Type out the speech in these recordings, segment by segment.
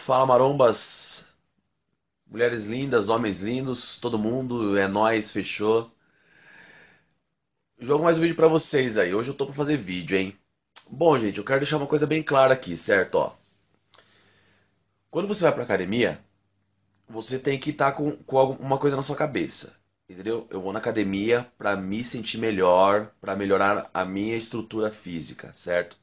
Fala marombas, mulheres lindas, homens lindos, todo mundo, é nós, fechou. Jogo mais um vídeo para vocês aí. Hoje eu tô para fazer vídeo, hein? Bom, gente, eu quero deixar uma coisa bem clara aqui, certo, ó. Quando você vai para academia, você tem que estar tá com, com alguma coisa na sua cabeça, entendeu? Eu vou na academia para me sentir melhor, para melhorar a minha estrutura física, certo?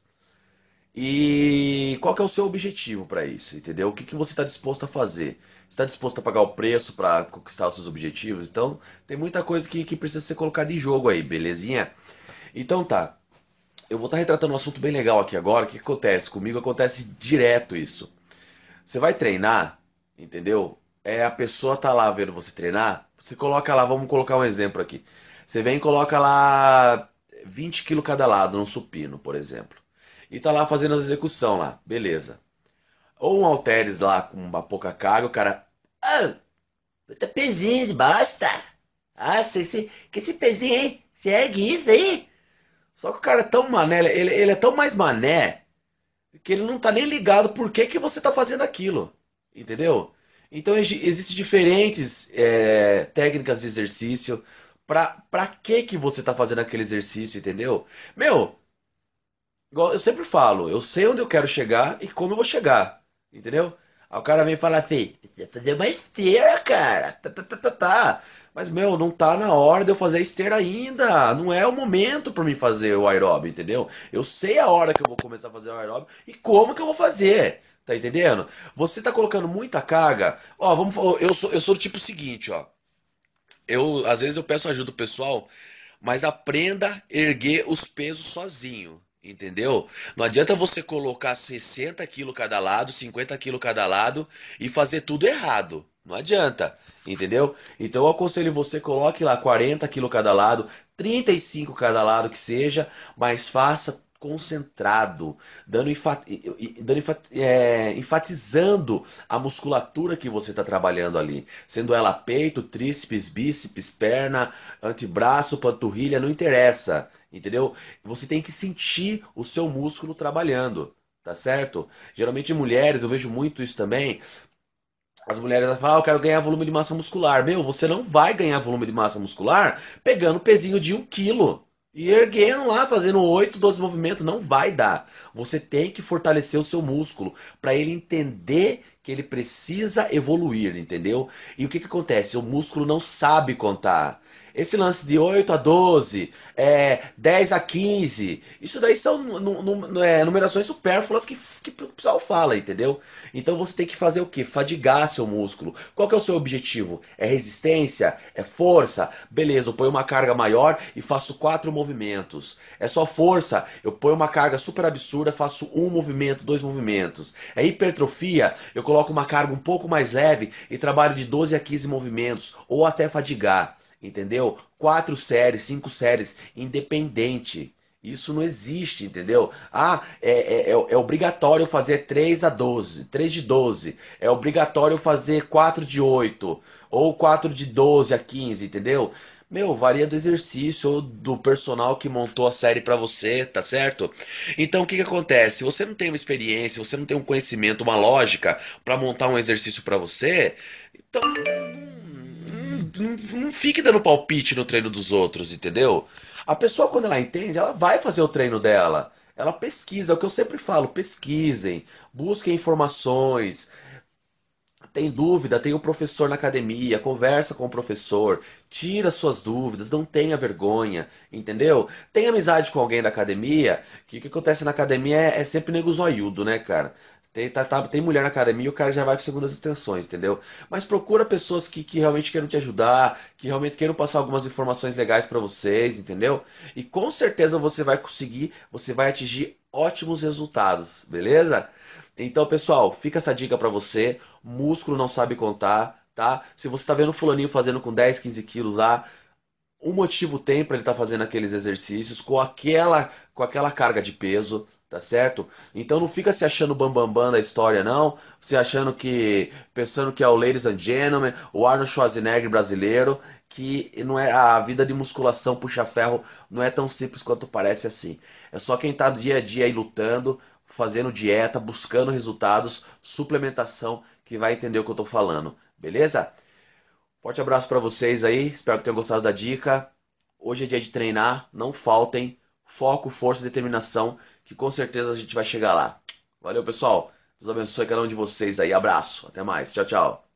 E qual é o seu objetivo para isso, entendeu? O que, que você está disposto a fazer? está disposto a pagar o preço para conquistar os seus objetivos? Então, tem muita coisa que, que precisa ser colocada em jogo aí, belezinha? Então tá, eu vou estar tá retratando um assunto bem legal aqui agora. O que, que acontece? Comigo acontece direto isso. Você vai treinar, entendeu? É a pessoa tá lá vendo você treinar. Você coloca lá, vamos colocar um exemplo aqui. Você vem e coloca lá 20 kg cada lado num supino, por exemplo e tá lá fazendo as execução lá, beleza. Ou um Alteres lá com uma pouca carga, o cara. Ah, tá pezinho de bosta! Ah, cê, cê, que esse pezinho aí, você ergue isso aí? Só que o cara é tão mané, ele, ele é tão mais mané que ele não tá nem ligado por que, que você tá fazendo aquilo. Entendeu? Então existem diferentes é, técnicas de exercício. Pra, pra que que você tá fazendo aquele exercício, entendeu? Meu, Igual eu sempre falo, eu sei onde eu quero chegar e como eu vou chegar. Entendeu? Aí o cara vem falar assim, precisa fazer uma esteira, cara. tá? Mas, meu, não tá na hora de eu fazer a esteira ainda. Não é o momento para mim fazer o aeróbio, entendeu? Eu sei a hora que eu vou começar a fazer o aeróbio e como que eu vou fazer. Tá entendendo? Você tá colocando muita carga. Ó, vamos eu sou, eu sou do tipo seguinte, ó. Eu, às vezes eu peço ajuda do pessoal, mas aprenda a erguer os pesos sozinho. Entendeu? Não adianta você colocar 60 quilos cada lado, 50 quilos cada lado e fazer tudo errado. Não adianta, entendeu? Então eu aconselho você, coloque lá 40 quilos cada lado, 35 cada lado que seja, mas faça concentrado, dando, enfati, dando enfati, é, enfatizando a musculatura que você está trabalhando ali, sendo ela peito, tríceps, bíceps, perna, antebraço, panturrilha, não interessa entendeu? Você tem que sentir o seu músculo trabalhando, tá certo? Geralmente mulheres, eu vejo muito isso também. As mulheres falam, ah, eu quero ganhar volume de massa muscular. Meu, você não vai ganhar volume de massa muscular pegando pezinho de 1 um kg e erguendo lá, fazendo 8, 12 movimentos. Não vai dar. Você tem que fortalecer o seu músculo para ele entender que ele precisa evoluir, entendeu? E o que, que acontece? O músculo não sabe contar. Esse lance de 8 a 12, é, 10 a 15, isso daí são é, numerações supérfluas que, que o pessoal fala, entendeu? Então você tem que fazer o que? Fadigar seu músculo. Qual que é o seu objetivo? É resistência? É força? Beleza, eu ponho uma carga maior e faço quatro movimentos. É só força, eu ponho uma carga super absurda, faço um movimento, dois movimentos. É hipertrofia, eu coloco uma carga um pouco mais leve e trabalho de 12 a 15 movimentos, ou até fadigar entendeu? Quatro séries, cinco séries, independente. Isso não existe, entendeu? Ah, é, é, é, obrigatório fazer 3 a 12, 3 de 12. É obrigatório fazer 4 de 8, é ou 4 de 12 a 15, entendeu? Meu, varia do exercício ou do personal que montou a série para você, tá certo? Então o que, que acontece? Se você não tem uma experiência, você não tem um conhecimento, uma lógica para montar um exercício para você, então não, fique dando palpite no treino dos outros, entendeu? A pessoa, quando ela entende, ela vai fazer o treino dela. Ela pesquisa, é o que eu sempre falo: pesquisem, busquem informações. Tem dúvida, tem o um professor na academia, conversa com o professor, tira suas dúvidas, não tenha vergonha, entendeu? Tem amizade com alguém da academia, que o que acontece na academia é, é sempre nego zoiudo, né, cara? Tem, tá, tá, tem mulher na academia e o cara já vai com segundas intenções, entendeu? Mas procura pessoas que, que realmente queiram te ajudar, que realmente queiram passar algumas informações legais para vocês, entendeu? E com certeza você vai conseguir, você vai atingir ótimos resultados, beleza? Então, pessoal, fica essa dica para você. Músculo não sabe contar, tá? Se você tá vendo fulaninho fazendo com 10, 15 quilos lá, um motivo tem para ele estar tá fazendo aqueles exercícios com aquela com aquela carga de peso, tá certo? Então não fica se achando bambambam bam, bam história, não. Se achando que. pensando que é o Ladies and Gentlemen, o Arnold Schwarzenegger brasileiro, que não é a vida de musculação puxa-ferro não é tão simples quanto parece assim. É só quem tá dia a dia aí lutando, fazendo dieta, buscando resultados, suplementação, que vai entender o que eu tô falando, beleza? Forte abraço para vocês aí, espero que tenham gostado da dica. Hoje é dia de treinar, não faltem foco, força e determinação, que com certeza a gente vai chegar lá. Valeu, pessoal. Deus abençoe cada um de vocês aí. Abraço. Até mais. Tchau, tchau.